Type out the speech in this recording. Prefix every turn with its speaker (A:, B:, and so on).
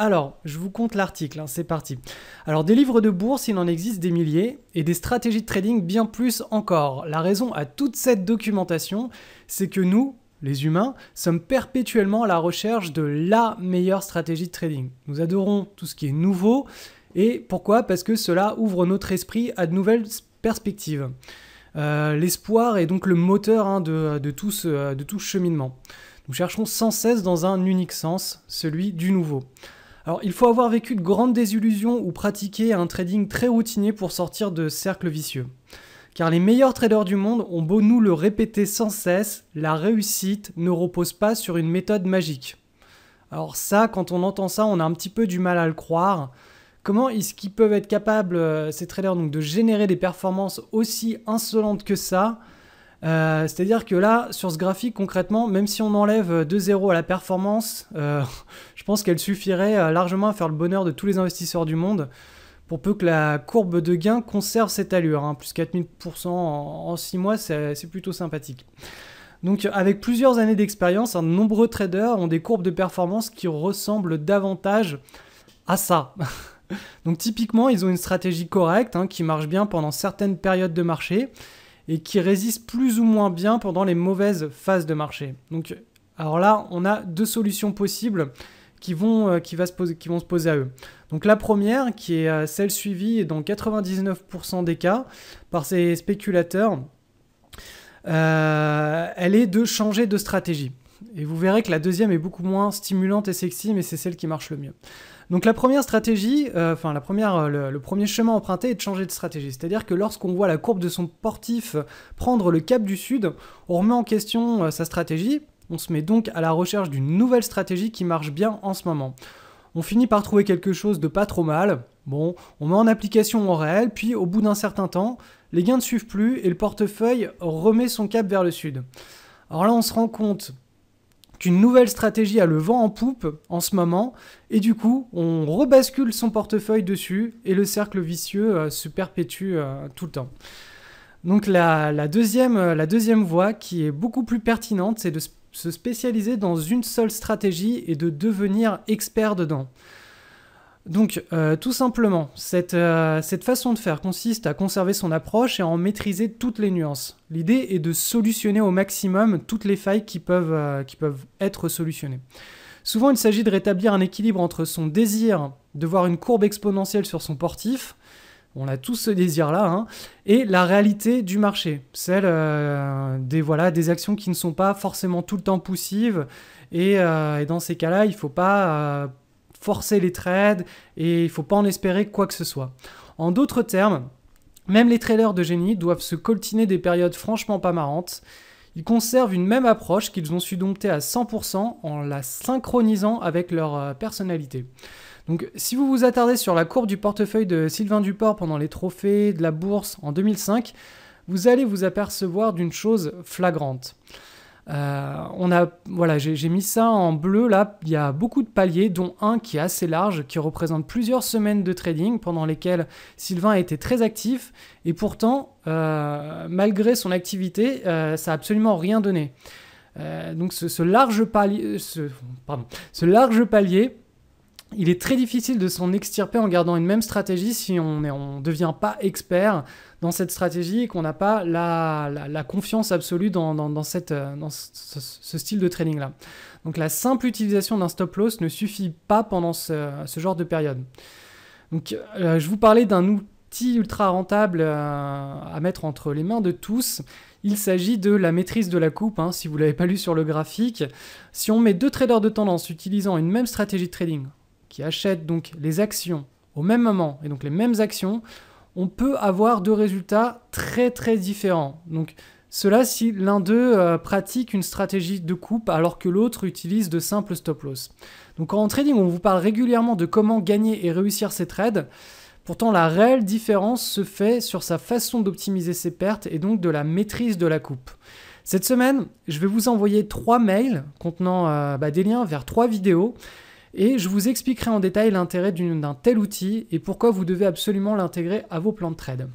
A: Alors, je vous compte l'article, hein, c'est parti. Alors, des livres de bourse, il en existe des milliers, et des stratégies de trading bien plus encore. La raison à toute cette documentation, c'est que nous, les humains, sommes perpétuellement à la recherche de la meilleure stratégie de trading. Nous adorons tout ce qui est nouveau, et pourquoi Parce que cela ouvre notre esprit à de nouvelles perspectives. Euh, l'espoir est donc le moteur hein, de, tout ce, de tout cheminement. Nous cherchons sans cesse dans un unique sens, celui du nouveau. Alors, il faut avoir vécu de grandes désillusions ou pratiquer un trading très routinier pour sortir de cercles vicieux. Car les meilleurs traders du monde ont beau nous le répéter sans cesse, la réussite ne repose pas sur une méthode magique. Alors ça, quand on entend ça, on a un petit peu du mal à le croire. Comment est-ce qu'ils peuvent être capables, euh, ces traders, donc, de générer des performances aussi insolentes que ça euh, c'est-à-dire que là, sur ce graphique, concrètement, même si on enlève 2 euh, zéro à la performance, euh, je pense qu'elle suffirait largement à faire le bonheur de tous les investisseurs du monde, pour peu que la courbe de gain conserve cette allure. Hein. plus 4000% en, en 6 mois, c'est plutôt sympathique. Donc avec plusieurs années d'expérience, hein, de nombreux traders ont des courbes de performance qui ressemblent davantage à ça. Donc typiquement, ils ont une stratégie correcte hein, qui marche bien pendant certaines périodes de marché et qui résistent plus ou moins bien pendant les mauvaises phases de marché. Donc, alors là, on a deux solutions possibles qui vont, euh, qui va se poser, qui vont se poser à eux. Donc la première, qui est euh, celle suivie dans 99% des cas par ces spéculateurs, euh, elle est de changer de stratégie. Et vous verrez que la deuxième est beaucoup moins stimulante et sexy, mais c'est celle qui marche le mieux. Donc la première stratégie, euh, enfin la première, euh, le, premier chemin emprunté est de changer de stratégie. C'est-à-dire que lorsqu'on voit la courbe de son portif prendre le cap du sud, on remet en question euh, sa stratégie. On se met donc à la recherche d'une nouvelle stratégie qui marche bien en ce moment. On finit par trouver quelque chose de pas trop mal. Bon, on met en application en réel, puis au bout d'un certain temps, les gains ne suivent plus et le portefeuille remet son cap vers le sud. Alors là, on se rend compte qu'une nouvelle stratégie a le vent en poupe en ce moment, et du coup, on rebascule son portefeuille dessus, et le cercle vicieux euh, se perpétue euh, tout le temps. Donc euh, la deuxième voie qui est beaucoup plus pertinente, c'est de se spécialiser dans une seule stratégie et de devenir expert dedans. Donc, euh, tout simplement, euh, cette, façon de faire consiste à conserver son approche et à en maîtriser toutes les nuances. L'idée est de solutionner au maximum toutes les failles qui peuvent, euh, être solutionnées. Souvent, il s'agit de rétablir un équilibre entre son désir de voir une courbe exponentielle sur son portif, on a tous ce désir-là, hein, et la réalité du marché, celle des, voilà, des actions qui ne sont pas forcément tout le temps poussives, et dans ces cas-là, il ne faut pas forcer les trades et il ne faut pas en espérer quoi que ce soit. En d'autres termes, même les traders de génie doivent se coltiner des périodes franchement pas marrantes. Ils conservent une même approche qu'ils ont su dompter à 100% en la synchronisant avec leur euh, personnalité. Donc si vous vous attardez sur la courbe du portefeuille de Sylvain Duport pendant les trophées de la bourse en 2005, vous allez vous apercevoir d'une chose flagrante. Euh, on a, voilà, j'ai mis ça en bleu là. Il y a beaucoup de paliers, dont un qui est assez large, qui représente plusieurs semaines de trading pendant lesquelles Sylvain a été très actif. Et pourtant, euh, malgré son activité, euh, ça a absolument rien donné. donc ce, large palier, ce large palier il est très difficile de s'en extirper en gardant une même stratégie si on ne devient pas expert dans cette stratégie et qu'on n'a pas la, confiance absolue dans, euh, ce, style de trading-là. Donc la simple utilisation d'un stop-loss ne suffit pas pendant ce, genre de période. Donc euh, je vous parlais d'un outil ultra rentable euh, à mettre entre les mains de tous. Il s'agit de la maîtrise de la coupe, hein, si vous ne l'avez pas lu sur le graphique. Si on met deux traders de tendance utilisant une même stratégie de trading, qui achètent donc les actions au même moment et donc les mêmes actions, on peut avoir deux résultats très très différents. Donc cela si l'un d'eux euh, pratique une stratégie de coupe alors que l'autre utilise de simples stop loss. Donc en trading, on vous parle régulièrement de comment gagner et réussir ses trades. Pourtant, la réelle différence se fait sur sa façon d'optimiser ses pertes et donc de la maîtrise de la coupe. Cette semaine, je vais vous envoyer trois mails contenant euh, bah, des liens vers trois vidéos et je vous expliquerai en détail l'intérêt d'un tel outil et pourquoi vous devez absolument l'intégrer à vos plans de trade.